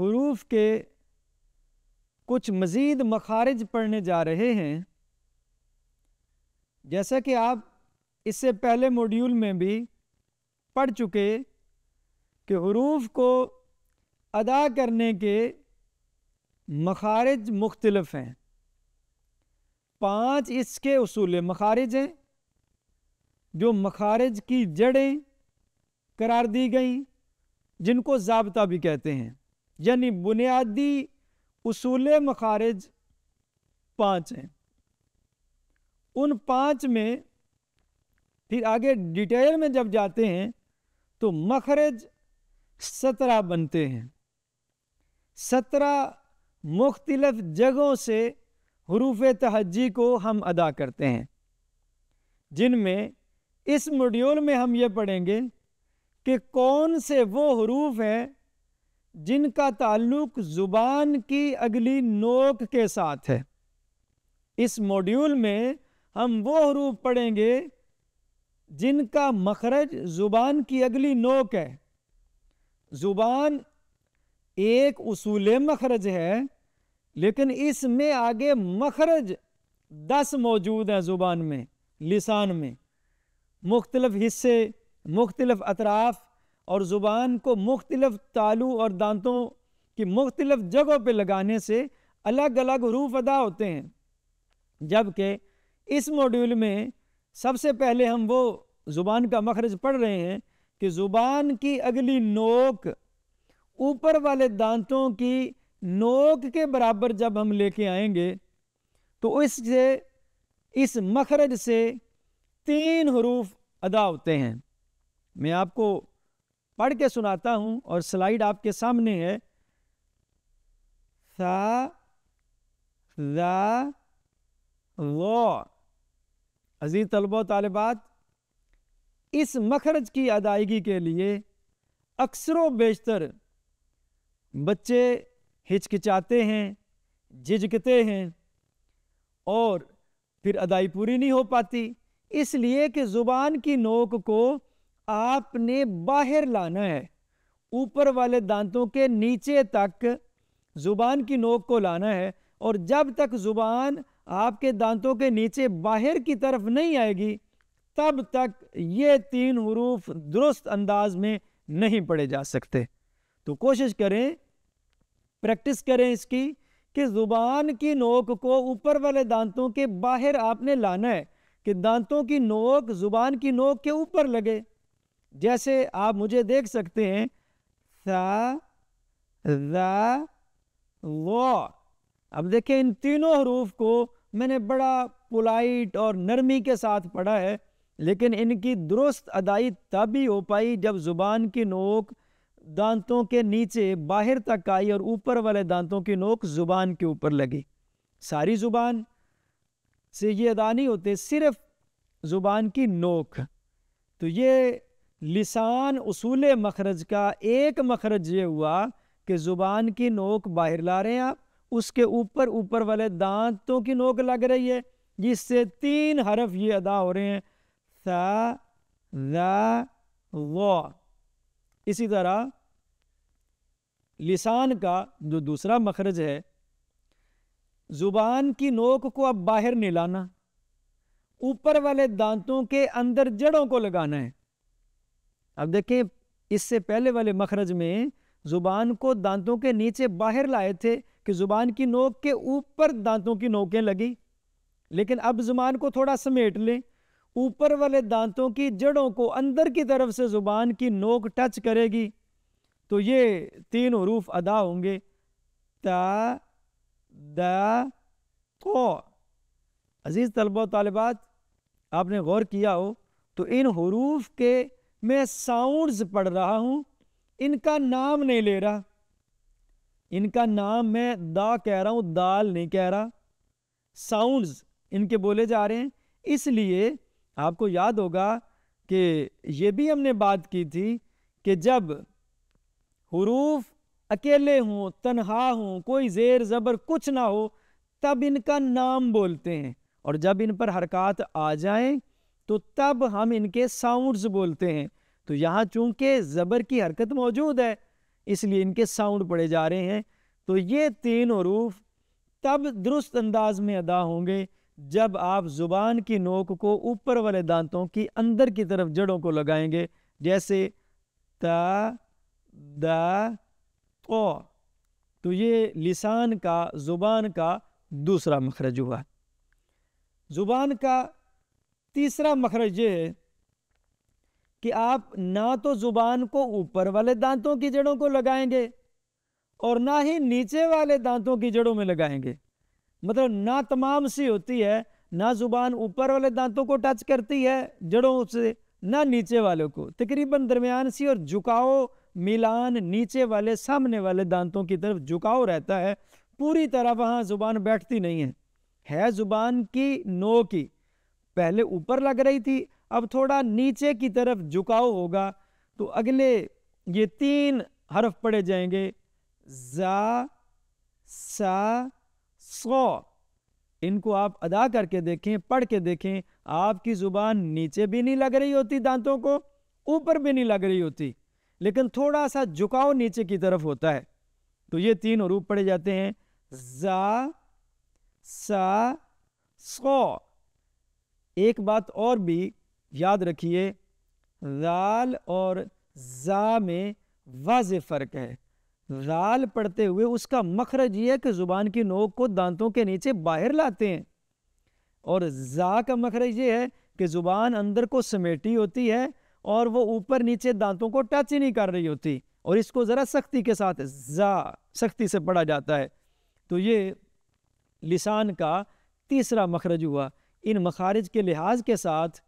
हरूफ के कुछ मज़ीद मखारज पढ़ने जा रहे हैं जैसा कि आप इससे पहले मॉड्यूल में भी पढ़ चुके कि हरूफ को अदा करने के मखारज मुख्तलफ हैं पांच इसके असूल मखारज हैं जो मखारज की जड़ें करार दी गई जिनको जबता भी कहते हैं यानी बुनियादी उसूल मखारज पाँच हैं उन पाँच में फिर आगे डिटेल में जब जाते हैं तो मखरज सत्रह बनते हैं सत्रह मुख्तलफ जगहों से हरूफ तहजी को हम अदा करते हैं जिनमें इस मॉड्यूल में हम ये पढ़ेंगे कि कौन से वो हरूफ हैं जिनका ताल्लुक ज़ुबान की अगली नोक के साथ है इस मॉड्यूल में हम वो हरूफ पढ़ेंगे जिनका मखरज ज़ुबान की अगली नोक है ज़ुबान एक उसूल मखरज है लेकिन इसमें आगे मखरज दस मौजूद हैं ज़ुबान में लिसान में मुख्तलफ़ हिस्से मुख्तलफ़ अतराफ़ और ज़ुबान को मुख्तलफ़ तालू और दांतों की मुख्तलफ़ जगहों पर लगाने से अलग अलग रूफ अदा होते हैं जबकि इस मॉड्यूल में सबसे पहले हम वो ज़ुबान का मखरज पढ़ रहे हैं कि ज़ुबान की अगली नोक ऊपर वाले दांतों की नोक के बराबर जब हम लेके आएंगे तो इससे इस मखरज से तीन हरूफ अदा होते हैं मैं आपको पढ़ के सुनाता हूं और स्लाइड आपके सामने है सा रा वो अजीज तलबो तालबात इस मखरज की अदायगी के लिए अक्सरों बेशतर बच्चे हिचकिचाते हैं झिझकते हैं और फिर अदाई पूरी नहीं हो पाती इसलिए कि ज़ुबान की नोक को आपने बाहर लाना है ऊपर वाले दांतों के नीचे तक ज़ुबान की नोक को लाना है और जब तक ज़ुबान आपके दांतों के नीचे बाहर की तरफ नहीं आएगी तब तक ये तीन हरूफ दुरुस्त अंदाज में नहीं पढ़े जा सकते तो कोशिश करें प्रैक्टिस करें इसकी कि ज़ुबान की नोक को ऊपर वाले दांतों के बाहर आपने लाना है कि दांतों की नोक ज़ुबान की नोक के ऊपर लगे जैसे आप मुझे देख सकते हैं सा रा वो अब देखें इन तीनों हरूफ को मैंने बड़ा पोलाइट और नरमी के साथ पढ़ा है लेकिन इनकी दुरुस्त अदाई तभी हो पाई जब ज़ुबान की नोक दांतों के नीचे बाहर तक आई और ऊपर वाले दांतों की नोक ज़ुबान के ऊपर लगी सारी ज़ुबान से ये अदा नहीं होते सिर्फ ज़ुबान की नोक तो ये लिसान उसूल मखरज का एक मखरज ये हुआ कि ज़ुबान की नोक बाहर ला रहे हैं आप उसके ऊपर ऊपर वाले दांतों की नोक लग रही है जिससे तीन हरफ ये अदा हो रहे हैं सा दा वो इसी तरह लिसान का जो दूसरा मखरज है ज़ुबान की नोक को अब बाहर नहीं लाना ऊपर वाले दांतों के अंदर जड़ों को लगाना है अब देखें इससे पहले वाले मखरज में ज़ुबान को दांतों के नीचे बाहर लाए थे कि ज़ुबान की नोक के ऊपर दांतों की नोकें लगी लेकिन अब ज़ुबान को थोड़ा समेट लें ऊपर वाले दांतों की जड़ों को अंदर की तरफ से ज़ुबान की नोक टच करेगी तो ये तीन हरूफ अदा होंगे ता द तो अज़ीज़ तलबा तलबात आपने गौर किया हो तो इन हरूफ के मैं साउंड्स पढ़ रहा हूँ इनका नाम नहीं ले रहा इनका नाम मैं दा कह रहा हूँ दाल नहीं कह रहा साउंड्स इनके बोले जा रहे हैं इसलिए आपको याद होगा कि ये भी हमने बात की थी कि जब हरूफ अकेले हों तनहा हों कोई ज़ेर ज़बर कुछ ना हो तब इनका नाम बोलते हैं और जब इन पर हरकत आ जाएं तो तब हम इनके साउंड्स बोलते हैं तो यहाँ चूंकि ज़बर की हरकत मौजूद है इसलिए इनके साउंड पड़े जा रहे हैं तो ये तीन हरूफ तब दुरुस्त अंदाज में अदा होंगे जब आप ज़ुबान की नोक को ऊपर वाले दांतों की अंदर की तरफ जड़ों को लगाएंगे जैसे त द ओ तो ये लिसान का ज़ुबान का दूसरा मखरज हुआ ज़ुबान का तीसरा मखरज ये है कि आप ना तो ज़ुबान को ऊपर वाले दांतों की जड़ों को लगाएंगे और ना ही नीचे वाले दांतों की जड़ों में लगाएंगे मतलब ना तमाम सी होती है ना ज़ुबान ऊपर वाले दांतों को टच करती है जड़ों से ना नीचे वालों को तकरीबन दरमियान सी और झुकाओ मिलान नीचे वाले सामने वाले दांतों की तरफ झुकाव रहता है पूरी तरह वहाँ ज़ुबान बैठती नहीं है है ज़ुबान की नो की पहले ऊपर लग रही थी अब थोड़ा नीचे की तरफ झुकाव होगा तो अगले ये तीन हरफ पड़े जाएंगे जा सा सो इनको आप अदा करके देखें पढ़ के देखें आपकी ज़ुबान नीचे भी नहीं लग रही होती दांतों को ऊपर भी नहीं लग रही होती लेकिन थोड़ा सा झुकाव नीचे की तरफ होता है तो ये तीन रूप पड़े जाते हैं जा सा सो एक बात और भी याद रखिए राल और जा में वाज फ़र्क है राल पढ़ते हुए उसका मखरज यह है कि ज़ुबान की नोक को दांतों के नीचे बाहर लाते हैं और जा का मखरज ये है कि ज़ुबान अंदर को समेटी होती है और वो ऊपर नीचे दांतों को टच ही नहीं कर रही होती और इसको ज़रा सख्ती के साथ जा सख्ती से पढ़ा जाता है तो ये लिसान का तीसरा मखरज हुआ इन मखारज के लिहाज के साथ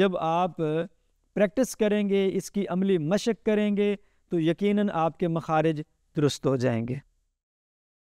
जब आप प्रैक्टिस करेंगे इसकी अमली मशक करेंगे तो यकीनन आपके मखारज दुरुस्त हो जाएंगे